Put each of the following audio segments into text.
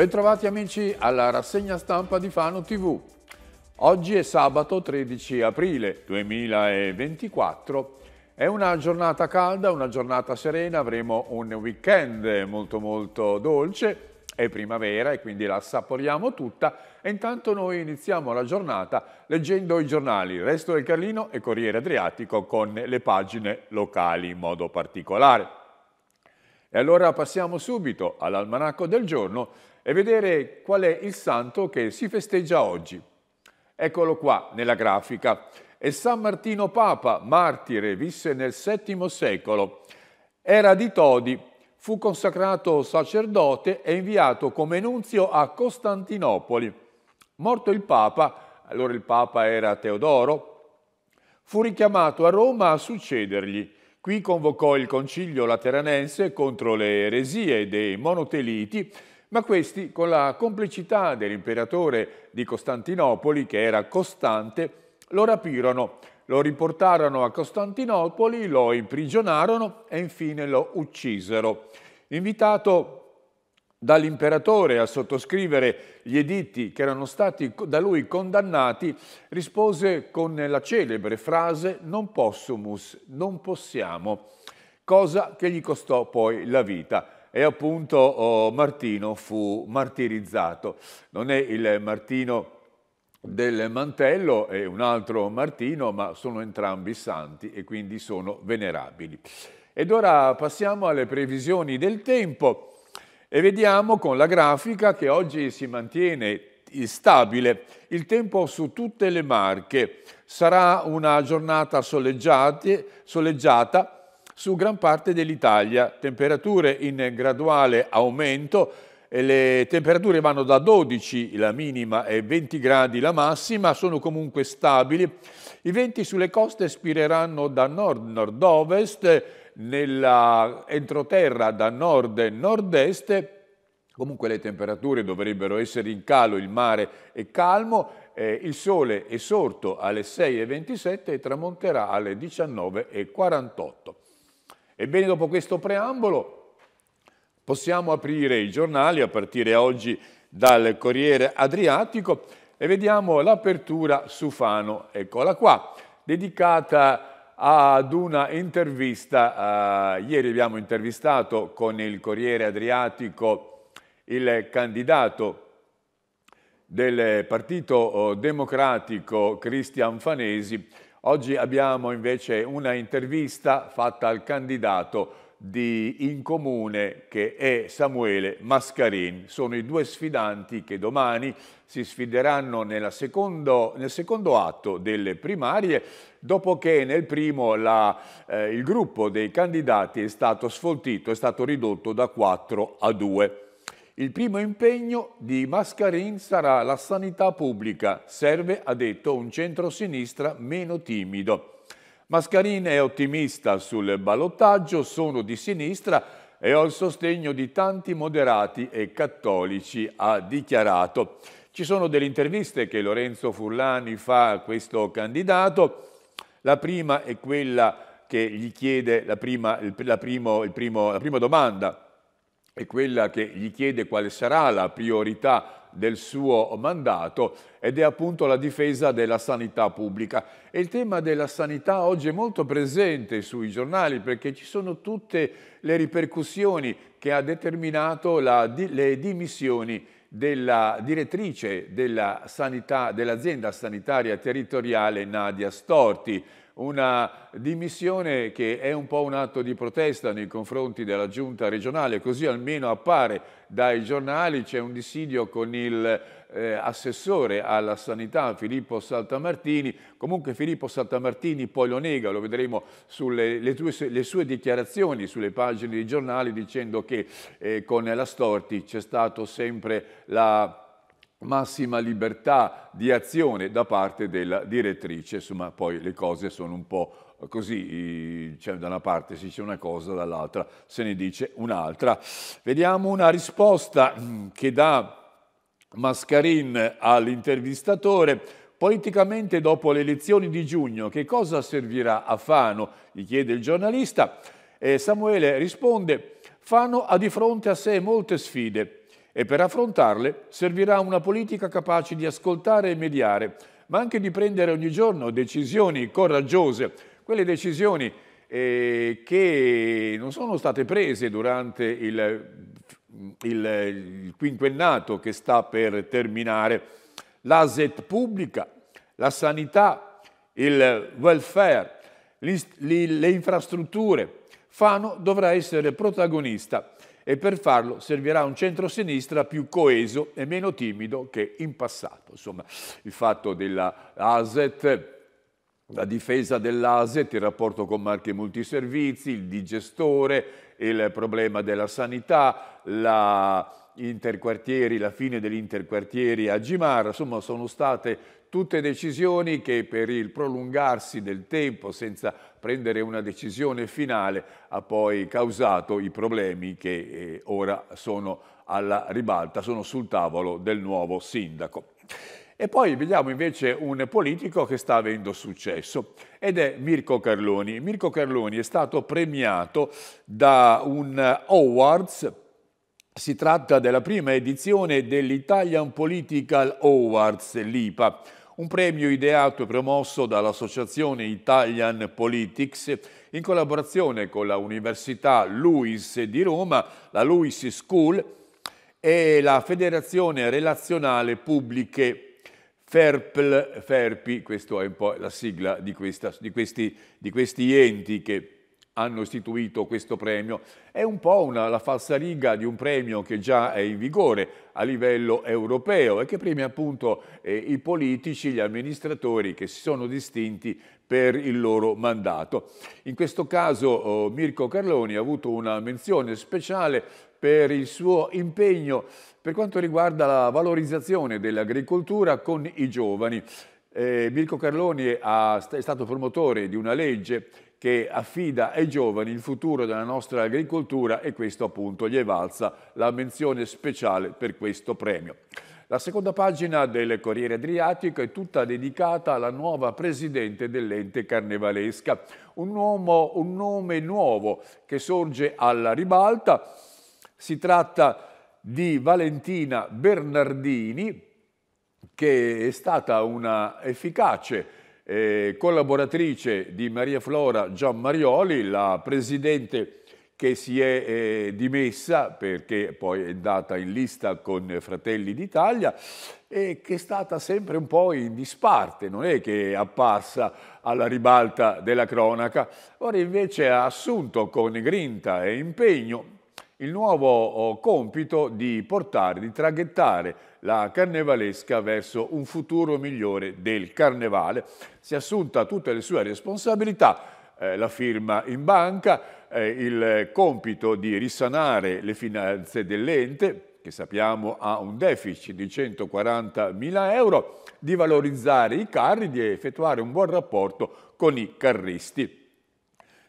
Bentrovati amici alla rassegna stampa di Fano TV. Oggi è sabato 13 aprile 2024. È una giornata calda, una giornata serena, avremo un weekend molto molto dolce, è primavera e quindi la assaporiamo tutta e intanto noi iniziamo la giornata leggendo i giornali Resto del Carlino e Corriere Adriatico con le pagine locali in modo particolare. E allora passiamo subito all'almanacco del giorno e vedere qual è il santo che si festeggia oggi. Eccolo qua nella grafica. È San Martino Papa, martire, visse nel VII secolo. Era di Todi, fu consacrato sacerdote e inviato come nunzio a Costantinopoli. Morto il Papa, allora il Papa era Teodoro, fu richiamato a Roma a succedergli Qui convocò il concilio lateranense contro le eresie dei monoteliti, ma questi, con la complicità dell'imperatore di Costantinopoli, che era costante, lo rapirono, lo riportarono a Costantinopoli, lo imprigionarono e infine lo uccisero. Invitato dall'imperatore a sottoscrivere gli editti che erano stati da lui condannati, rispose con la celebre frase non possumus, non possiamo, cosa che gli costò poi la vita e appunto oh, Martino fu martirizzato. Non è il Martino del mantello è un altro Martino, ma sono entrambi santi e quindi sono venerabili. Ed ora passiamo alle previsioni del tempo. E vediamo con la grafica che oggi si mantiene stabile il tempo su tutte le marche. Sarà una giornata soleggiata su gran parte dell'Italia, temperature in graduale aumento, le temperature vanno da 12 la minima e 20 gradi la massima, sono comunque stabili i venti sulle coste spireranno da nord-nord-ovest, nell'entroterra da nord-nord-est, comunque le temperature dovrebbero essere in calo, il mare è calmo, eh, il sole è sorto alle 6.27 e tramonterà alle 19.48. Ebbene, dopo questo preambolo possiamo aprire i giornali a partire oggi dal Corriere Adriatico e vediamo l'apertura su Fano, eccola qua, dedicata ad una intervista. Uh, ieri abbiamo intervistato con il Corriere Adriatico il candidato del Partito oh, Democratico Cristian Fanesi. Oggi abbiamo invece una intervista fatta al candidato di, in comune che è Samuele Mascarin. Sono i due sfidanti che domani si sfideranno secondo, nel secondo atto delle primarie, dopo che nel primo la, eh, il gruppo dei candidati è stato sfoltito, è stato ridotto da 4 a 2. Il primo impegno di Mascarin sarà la sanità pubblica. Serve, ha detto, un centrosinistra meno timido. Mascarin è ottimista sul ballottaggio, sono di sinistra e ho il sostegno di tanti moderati e cattolici, ha dichiarato. Ci sono delle interviste che Lorenzo Furlani fa a questo candidato. La prima è quella che gli chiede, la prima, la primo, primo, la prima domanda è quella che gli chiede quale sarà la priorità del suo mandato ed è appunto la difesa della sanità pubblica. E il tema della sanità oggi è molto presente sui giornali perché ci sono tutte le ripercussioni che ha determinato la, le dimissioni della direttrice dell'azienda sanitaria territoriale Nadia Storti una dimissione che è un po' un atto di protesta nei confronti della giunta regionale, così almeno appare dai giornali, c'è un dissidio con il eh, assessore alla sanità Filippo Saltamartini, comunque Filippo Saltamartini poi lo nega, lo vedremo sulle tue, le sue dichiarazioni sulle pagine dei giornali dicendo che eh, con la Storti c'è stato sempre la massima libertà di azione da parte della direttrice, insomma poi le cose sono un po' così, cioè, da una parte si dice una cosa, dall'altra se ne dice un'altra. Vediamo una risposta mm, che dà Mascarin all'intervistatore. Politicamente dopo le elezioni di giugno che cosa servirà a Fano? gli chiede il giornalista. E Samuele risponde, Fano ha di fronte a sé molte sfide e per affrontarle servirà una politica capace di ascoltare e mediare, ma anche di prendere ogni giorno decisioni coraggiose, quelle decisioni eh, che non sono state prese durante il, il, il quinquennato che sta per terminare. L'asset pubblica, la sanità, il welfare, le infrastrutture. Fano dovrà essere protagonista e per farlo servirà un centrosinistra più coeso e meno timido che in passato. Insomma, il fatto della ASET la difesa dell'ASET, il rapporto con marche multiservizi, il digestore, il problema della sanità, la, interquartieri, la fine degli interquartieri a Gimar, insomma sono state tutte decisioni che per il prolungarsi del tempo senza prendere una decisione finale ha poi causato i problemi che eh, ora sono alla ribalta, sono sul tavolo del nuovo sindaco. E poi vediamo invece un politico che sta avendo successo ed è Mirko Carloni. Mirko Carloni è stato premiato da un awards si tratta della prima edizione dell'Italian Political Awards, l'IPA, un premio ideato e promosso dall'associazione Italian Politics in collaborazione con la Università Luis di Roma, la Luis School e la Federazione Relazionale Pubbliche FERPL, FERPI, questa è un po' la sigla di, questa, di, questi, di questi enti che hanno istituito questo premio. È un po' una, la riga di un premio che già è in vigore a livello europeo e che premia appunto eh, i politici, gli amministratori che si sono distinti per il loro mandato. In questo caso oh, Mirko Carloni ha avuto una menzione speciale per il suo impegno per quanto riguarda la valorizzazione dell'agricoltura con i giovani. Eh, Mirko Carloni ha, è stato promotore di una legge che affida ai giovani il futuro della nostra agricoltura e questo appunto gli evalsa la menzione speciale per questo premio. La seconda pagina del Corriere Adriatico è tutta dedicata alla nuova presidente dell'ente carnevalesca, un, uomo, un nome nuovo che sorge alla ribalta. Si tratta di Valentina Bernardini, che è stata una efficace eh, collaboratrice di Maria Flora Gian Marioli, la presidente che si è eh, dimessa perché poi è andata in lista con Fratelli d'Italia e che è stata sempre un po' in disparte, non è che è apparsa alla ribalta della cronaca, ora invece ha assunto con grinta e impegno il nuovo oh, compito di portare, di traghettare la carnevalesca verso un futuro migliore del carnevale. Si è assunta tutte le sue responsabilità, eh, la firma in banca, eh, il compito di risanare le finanze dell'ente, che sappiamo ha un deficit di 140 mila euro, di valorizzare i carri, di effettuare un buon rapporto con i carristi.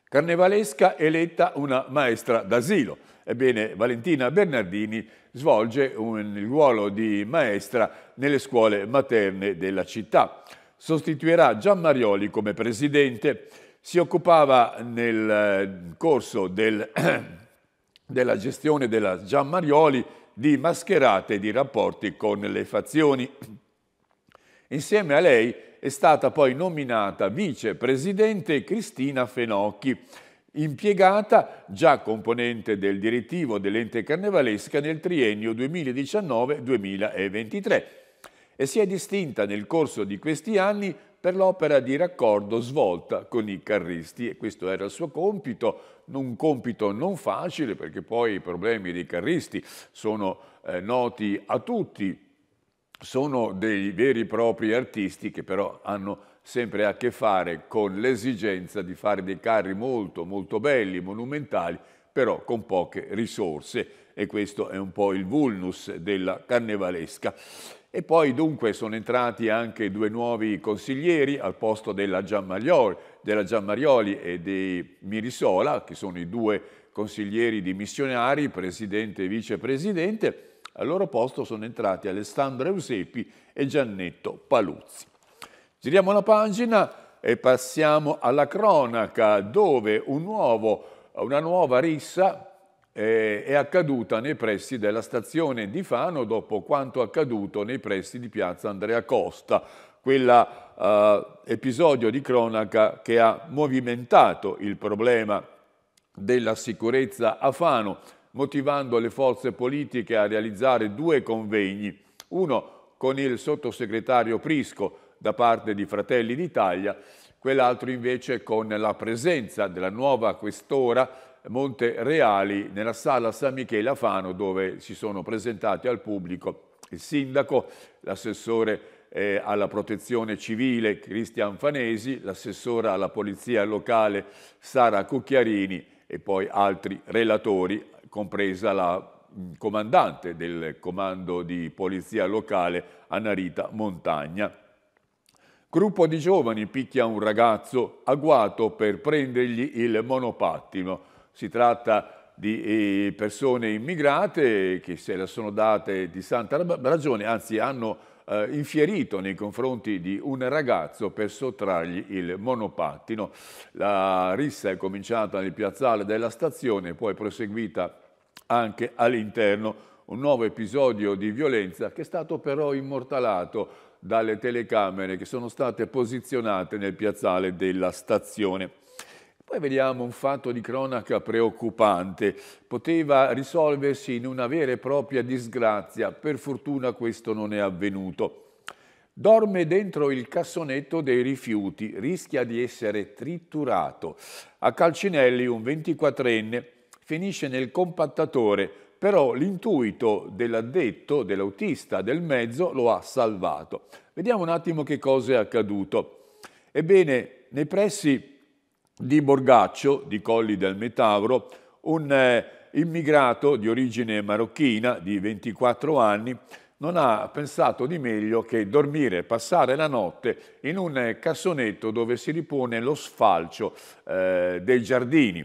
Carnevalesca eletta una maestra d'asilo. Ebbene, Valentina Bernardini svolge un, ruolo di maestra nelle scuole materne della città. Sostituirà Gian Marioli come presidente. Si occupava nel eh, corso del, della gestione della Gian Marioli di mascherate e di rapporti con le fazioni. Insieme a lei è stata poi nominata vicepresidente Cristina Fenocchi, impiegata già componente del direttivo dell'ente carnevalesca nel triennio 2019-2023 e si è distinta nel corso di questi anni per l'opera di raccordo svolta con i carristi e questo era il suo compito, un compito non facile perché poi i problemi dei carristi sono eh, noti a tutti, sono dei veri e propri artisti che però hanno sempre a che fare con l'esigenza di fare dei carri molto, molto belli, monumentali, però con poche risorse e questo è un po' il vulnus della carnevalesca. E poi dunque sono entrati anche due nuovi consiglieri al posto della Giammarioli, della Giammarioli e di Mirisola, che sono i due consiglieri di missionari, presidente e vicepresidente. Al loro posto sono entrati Alessandro Eusepi e Giannetto Paluzzi. Giriamo la pagina e passiamo alla cronaca dove un nuovo, una nuova rissa eh, è accaduta nei pressi della stazione di Fano dopo quanto accaduto nei pressi di piazza Andrea Costa, quell'episodio eh, di cronaca che ha movimentato il problema della sicurezza a Fano, motivando le forze politiche a realizzare due convegni, uno con il sottosegretario Prisco da parte di Fratelli d'Italia, quell'altro invece con la presenza della nuova questora Monte Reali nella sala San Michele a Fano dove si sono presentati al pubblico il sindaco, l'assessore eh, alla protezione civile Cristian Fanesi, l'assessora alla polizia locale Sara Cucchiarini e poi altri relatori, compresa la mm, comandante del comando di polizia locale Anarita Montagna. Gruppo di giovani picchia un ragazzo agguato per prendergli il monopattino. Si tratta di eh, persone immigrate che se la sono date di santa ragione, anzi hanno eh, infierito nei confronti di un ragazzo per sottrargli il monopattino. La rissa è cominciata nel piazzale della stazione e poi proseguita anche all'interno. Un nuovo episodio di violenza che è stato però immortalato dalle telecamere che sono state posizionate nel piazzale della stazione. Poi vediamo un fatto di cronaca preoccupante. Poteva risolversi in una vera e propria disgrazia. Per fortuna questo non è avvenuto. Dorme dentro il cassonetto dei rifiuti, rischia di essere tritturato. A Calcinelli un 24enne finisce nel compattatore però l'intuito dell'addetto, dell'autista, del mezzo lo ha salvato. Vediamo un attimo che cosa è accaduto. Ebbene, nei pressi di Borgaccio, di Colli del Metavro, un eh, immigrato di origine marocchina di 24 anni non ha pensato di meglio che dormire, passare la notte in un cassonetto dove si ripone lo sfalcio eh, dei giardini,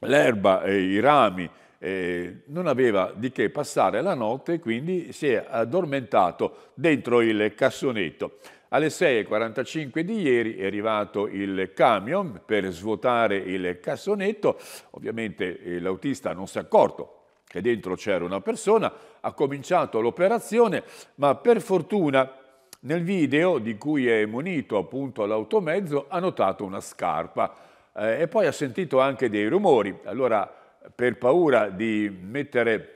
l'erba, e i rami, eh, non aveva di che passare la notte e quindi si è addormentato dentro il cassonetto. Alle 6.45 di ieri è arrivato il camion per svuotare il cassonetto, ovviamente eh, l'autista non si è accorto che dentro c'era una persona, ha cominciato l'operazione, ma per fortuna nel video di cui è munito appunto l'automezzo ha notato una scarpa eh, e poi ha sentito anche dei rumori. Allora per paura di mettere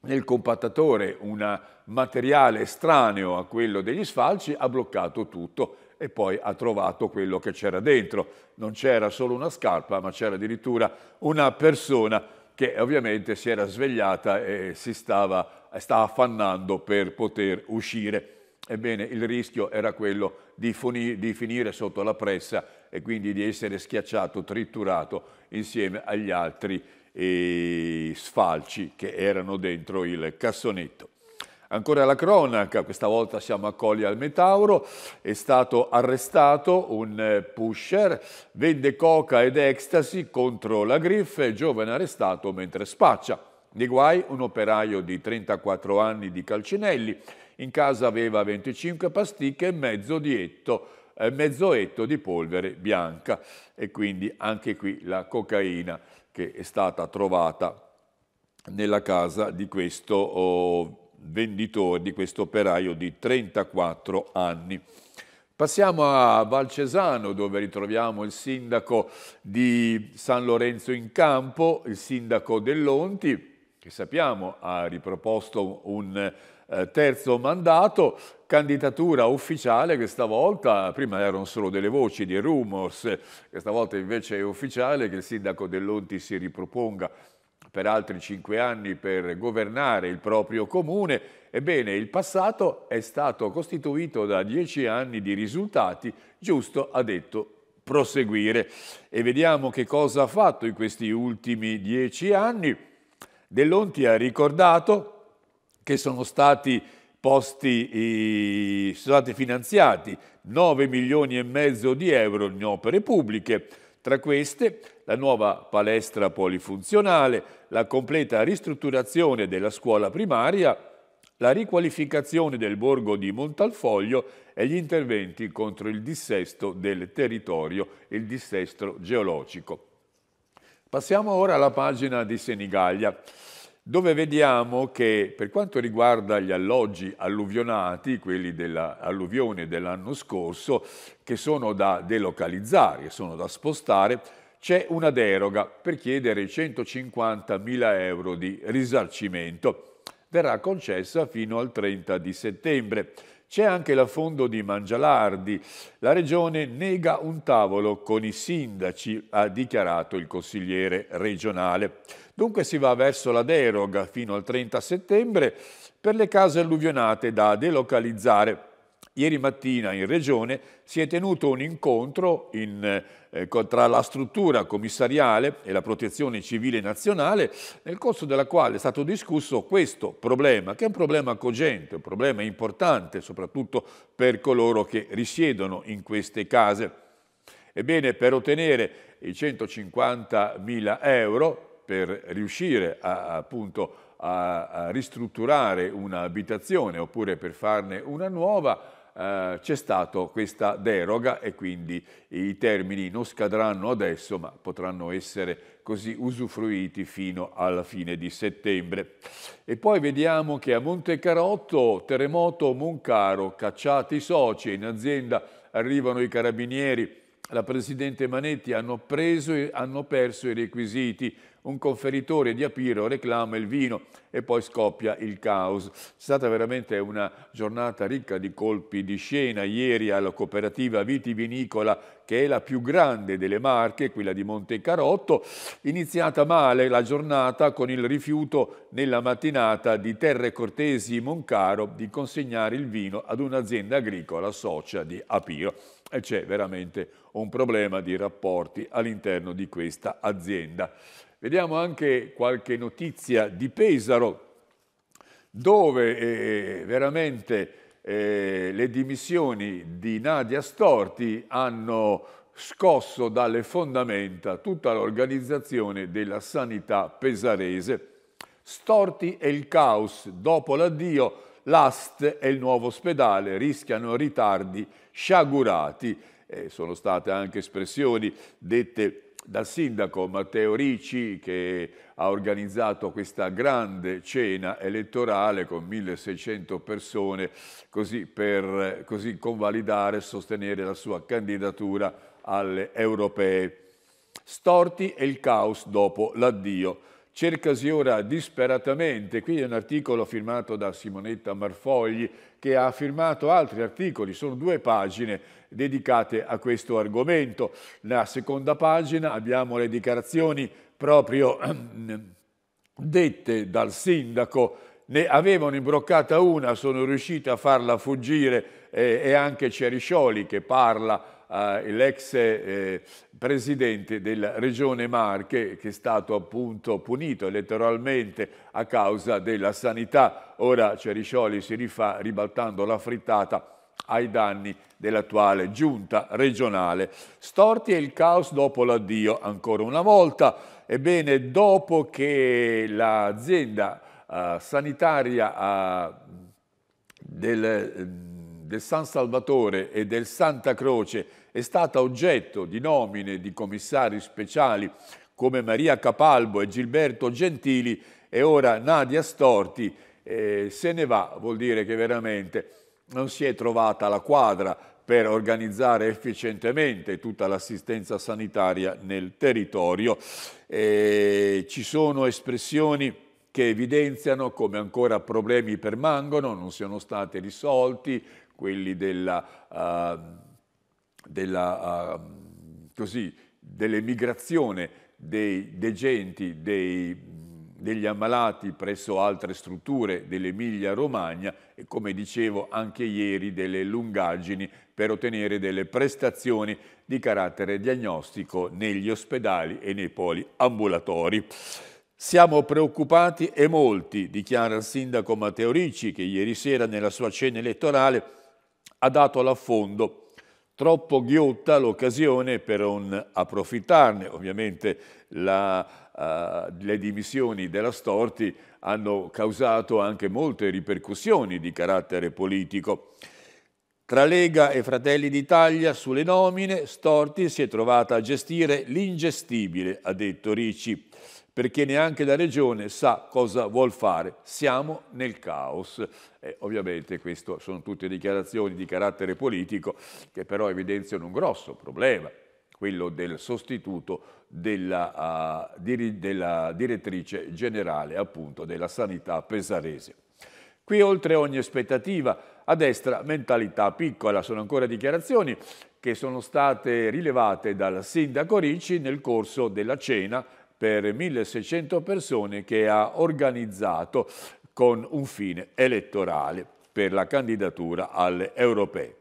nel compattatore un materiale estraneo a quello degli sfalci, ha bloccato tutto e poi ha trovato quello che c'era dentro. Non c'era solo una scarpa, ma c'era addirittura una persona che ovviamente si era svegliata e si stava, stava affannando per poter uscire. Ebbene, il rischio era quello di, di finire sotto la pressa e quindi di essere schiacciato, tritturato insieme agli altri e sfalci che erano dentro il cassonetto. Ancora la cronaca, questa volta siamo a Colli al Metauro, è stato arrestato un eh, pusher, vende coca ed ecstasy contro la griffe, giovane arrestato mentre spaccia. Di guai un operaio di 34 anni di Calcinelli, in casa aveva 25 pasticche e mezzo di etto, eh, mezzo etto di polvere bianca e quindi anche qui la cocaina che è stata trovata nella casa di questo oh, venditore, di questo operaio di 34 anni. Passiamo a Valcesano dove ritroviamo il sindaco di San Lorenzo in Campo, il sindaco Dell'Onti, che sappiamo ha riproposto un eh, terzo mandato, candidatura ufficiale che stavolta, prima erano solo delle voci, dei rumors, questa volta invece è ufficiale che il sindaco Dell'Onti si riproponga per altri cinque anni per governare il proprio comune. Ebbene, il passato è stato costituito da dieci anni di risultati, giusto ha detto proseguire. E vediamo che cosa ha fatto in questi ultimi dieci anni. Dell'Onti ha ricordato che sono stati posti, sono stati finanziati 9 milioni e mezzo di euro in opere pubbliche, tra queste la nuova palestra polifunzionale, la completa ristrutturazione della scuola primaria, la riqualificazione del borgo di Montalfoglio e gli interventi contro il dissesto del territorio e il dissesto geologico. Passiamo ora alla pagina di Senigallia dove vediamo che per quanto riguarda gli alloggi alluvionati, quelli dell'alluvione dell'anno scorso, che sono da delocalizzare, sono da spostare, c'è una deroga per chiedere 150.000 euro di risarcimento. Verrà concessa fino al 30 di settembre. C'è anche la fondo di Mangialardi. La regione nega un tavolo con i sindaci, ha dichiarato il consigliere regionale. Dunque si va verso la deroga fino al 30 settembre per le case alluvionate da delocalizzare. Ieri mattina in Regione si è tenuto un incontro in, eh, tra la struttura commissariale e la protezione civile nazionale, nel corso della quale è stato discusso questo problema, che è un problema cogente, un problema importante, soprattutto per coloro che risiedono in queste case. Ebbene, per ottenere i 150.000 euro per riuscire a, appunto a, a ristrutturare un'abitazione oppure per farne una nuova, Uh, c'è stata questa deroga e quindi i termini non scadranno adesso ma potranno essere così usufruiti fino alla fine di settembre. E poi vediamo che a Monte Carotto, terremoto Moncaro, cacciati i soci, in azienda arrivano i carabinieri la Presidente Manetti hanno, preso e hanno perso i requisiti. Un conferitore di Apiro reclama il vino e poi scoppia il caos. È stata veramente una giornata ricca di colpi di scena. Ieri alla cooperativa vitivinicola, che è la più grande delle Marche, quella di Monte Carotto, iniziata male la giornata con il rifiuto nella mattinata di Terre Cortesi Moncaro di consegnare il vino ad un'azienda agricola socia di Apiro c'è veramente un problema di rapporti all'interno di questa azienda. Vediamo anche qualche notizia di Pesaro, dove eh, veramente eh, le dimissioni di Nadia Storti hanno scosso dalle fondamenta tutta l'organizzazione della sanità pesarese. Storti e il caos dopo l'addio l'AST e il nuovo ospedale rischiano ritardi sciagurati. Eh, sono state anche espressioni dette dal sindaco Matteo Ricci che ha organizzato questa grande cena elettorale con 1600 persone così per così convalidare e sostenere la sua candidatura alle europee. Storti e il caos dopo l'addio cercasi ora disperatamente, qui è un articolo firmato da Simonetta Marfogli che ha firmato altri articoli, sono due pagine dedicate a questo argomento. La seconda pagina abbiamo le dichiarazioni proprio ehm, dette dal sindaco, ne avevano imbroccata una, sono riusciti a farla fuggire eh, e anche Ceriscioli che parla eh, l'ex eh, presidente della regione Marche che è stato appunto punito elettoralmente a causa della sanità. Ora Ceriscioli si rifà ribaltando la frittata ai danni dell'attuale giunta regionale. Storti è il caos dopo l'addio ancora una volta. Ebbene, dopo che l'azienda eh, sanitaria eh, del... Eh, del San Salvatore e del Santa Croce è stata oggetto di nomine di commissari speciali come Maria Capalbo e Gilberto Gentili e ora Nadia Storti eh, se ne va, vuol dire che veramente non si è trovata la quadra per organizzare efficientemente tutta l'assistenza sanitaria nel territorio. Eh, ci sono espressioni che evidenziano come ancora problemi permangono, non siano stati risolti, quelli della, uh, della, uh, così, dell'emigrazione dei degenti, dei, degli ammalati presso altre strutture dell'Emilia Romagna e come dicevo anche ieri delle lungaggini per ottenere delle prestazioni di carattere diagnostico negli ospedali e nei poli ambulatori. Siamo preoccupati e molti, dichiara il sindaco Matteo Ricci che ieri sera nella sua cena elettorale ha dato l'affondo. Troppo ghiotta l'occasione per non approfittarne. Ovviamente la, uh, le dimissioni della Storti hanno causato anche molte ripercussioni di carattere politico. Tra Lega e Fratelli d'Italia sulle nomine, Storti si è trovata a gestire l'ingestibile, ha detto Ricci perché neanche la Regione sa cosa vuol fare. Siamo nel caos. Eh, ovviamente queste sono tutte dichiarazioni di carattere politico che però evidenziano un grosso problema, quello del sostituto della, uh, diri, della direttrice generale appunto della sanità pesarese. Qui oltre ogni aspettativa, a destra mentalità piccola, sono ancora dichiarazioni che sono state rilevate dal sindaco Ricci nel corso della cena per 1600 persone che ha organizzato con un fine elettorale per la candidatura alle europee.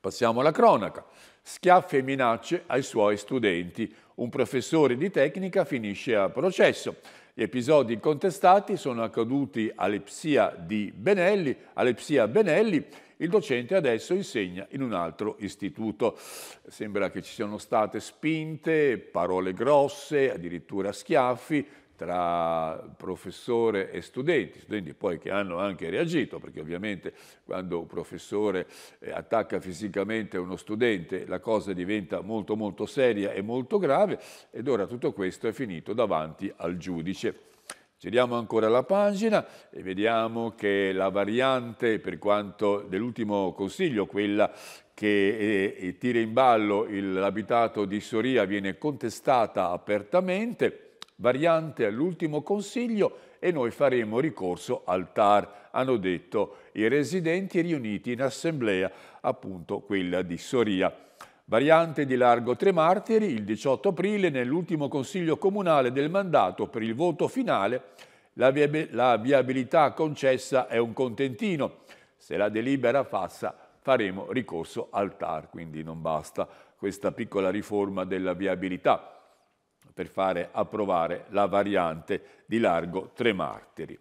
Passiamo alla cronaca. Schiaffe e minacce ai suoi studenti. Un professore di tecnica finisce a processo. Gli episodi contestati sono accaduti all'Epsia di Benelli, all'Epsia Benelli il docente adesso insegna in un altro istituto. Sembra che ci siano state spinte, parole grosse, addirittura schiaffi, tra professore e studenti, studenti poi che hanno anche reagito, perché ovviamente quando un professore eh, attacca fisicamente uno studente la cosa diventa molto molto seria e molto grave ed ora tutto questo è finito davanti al giudice. Giriamo ancora la pagina e vediamo che la variante per quanto dell'ultimo consiglio, quella che è, eh, tira in ballo l'abitato di Soria, viene contestata apertamente variante all'ultimo consiglio e noi faremo ricorso al TAR, hanno detto i residenti riuniti in assemblea, appunto quella di Soria. Variante di Largo Tre Martiri, il 18 aprile, nell'ultimo consiglio comunale del mandato per il voto finale, la, viabilità concessa è un contentino. Se la delibera passa faremo ricorso al TAR, quindi non basta questa piccola riforma della viabilità per fare approvare la variante di largo Tre Martiri.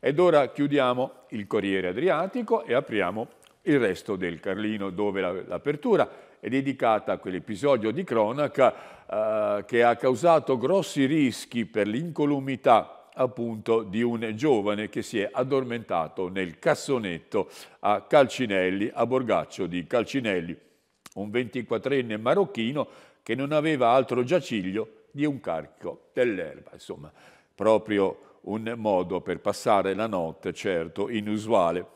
Ed ora chiudiamo il Corriere Adriatico e apriamo il resto del Carlino dove l'apertura è dedicata a quell'episodio di cronaca eh, che ha causato grossi rischi per l'incolumità appunto di un giovane che si è addormentato nel cassonetto a Calcinelli, a Borgaccio di Calcinelli, un 24enne marocchino che non aveva altro giaciglio di un carico dell'erba. Insomma, proprio un modo per passare la notte, certo, inusuale.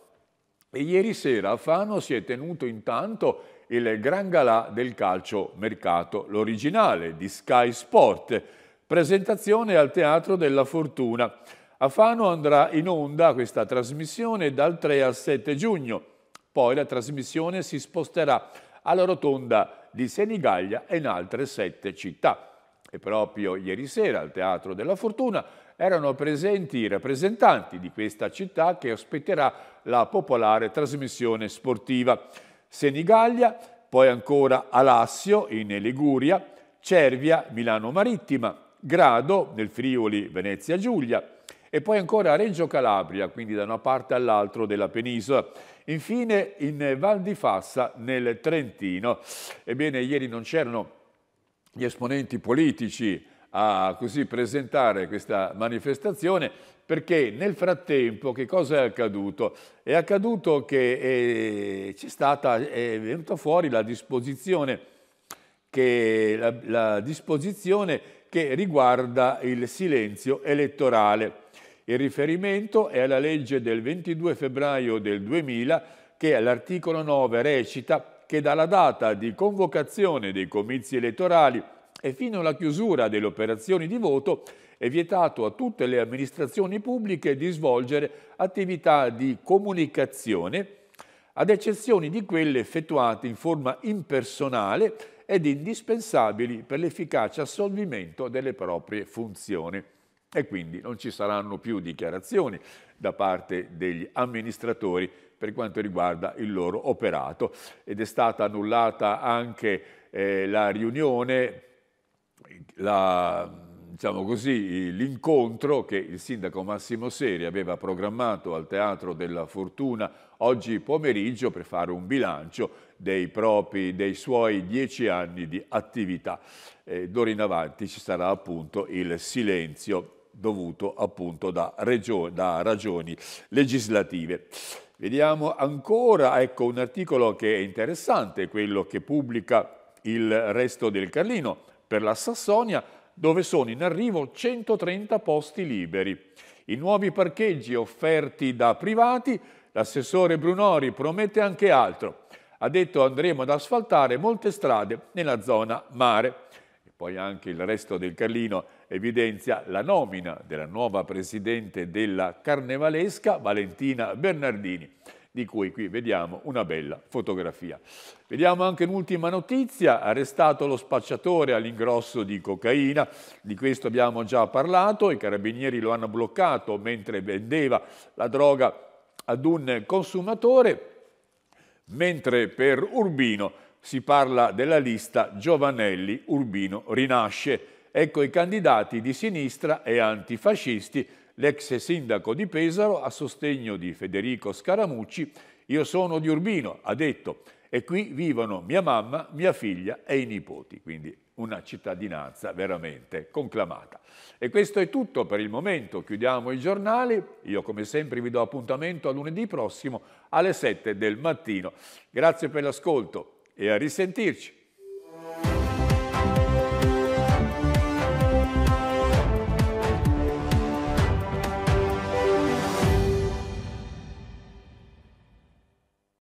E ieri sera a Fano si è tenuto intanto il gran galà del calcio mercato, l'originale di Sky Sport, presentazione al Teatro della Fortuna. A Fano andrà in onda questa trasmissione dal 3 al 7 giugno, poi la trasmissione si sposterà alla rotonda di Senigallia e in altre sette città. E proprio ieri sera al Teatro della Fortuna erano presenti i rappresentanti di questa città che ospiterà la popolare trasmissione sportiva. Senigallia, poi ancora Alassio in Liguria, Cervia, Milano Marittima, Grado nel Friuli, Venezia Giulia e poi ancora Reggio Calabria, quindi da una parte all'altra della penisola. Infine in Val di Fassa nel Trentino. Ebbene, ieri non c'erano gli esponenti politici a così presentare questa manifestazione perché nel frattempo che cosa è accaduto? È accaduto che eh, c'è stata, è venuta fuori la disposizione che, la, la disposizione che riguarda il silenzio elettorale. Il riferimento è alla legge del 22 febbraio del 2000 che all'articolo 9 recita che dalla data di convocazione dei comizi elettorali e fino alla chiusura delle operazioni di voto è vietato a tutte le amministrazioni pubbliche di svolgere attività di comunicazione, ad eccezione di quelle effettuate in forma impersonale ed indispensabili per l'efficace assolvimento delle proprie funzioni. E quindi non ci saranno più dichiarazioni da parte degli amministratori per quanto riguarda il loro operato ed è stata annullata anche eh, la riunione, la, diciamo così, l'incontro che il sindaco Massimo Seri aveva programmato al Teatro della Fortuna oggi pomeriggio per fare un bilancio dei, propri, dei suoi dieci anni di attività. Eh, D'ora in avanti ci sarà appunto il silenzio dovuto appunto da, da ragioni legislative. Vediamo ancora ecco, un articolo che è interessante, quello che pubblica il resto del Carlino per la Sassonia, dove sono in arrivo 130 posti liberi. I nuovi parcheggi offerti da privati, l'assessore Brunori promette anche altro. Ha detto andremo ad asfaltare molte strade nella zona mare. E poi anche il resto del Carlino evidenzia la nomina della nuova presidente della Carnevalesca, Valentina Bernardini, di cui qui vediamo una bella fotografia. Vediamo anche un'ultima notizia, arrestato lo spacciatore all'ingrosso di cocaina, di questo abbiamo già parlato, i carabinieri lo hanno bloccato mentre vendeva la droga ad un consumatore, mentre per Urbino si parla della lista Giovanelli Urbino Rinasce, ecco i candidati di sinistra e antifascisti, l'ex sindaco di Pesaro a sostegno di Federico Scaramucci, io sono di Urbino, ha detto, e qui vivono mia mamma, mia figlia e i nipoti, quindi una cittadinanza veramente conclamata. E questo è tutto per il momento, chiudiamo i giornali, io come sempre vi do appuntamento a lunedì prossimo alle 7 del mattino. Grazie per l'ascolto e a risentirci.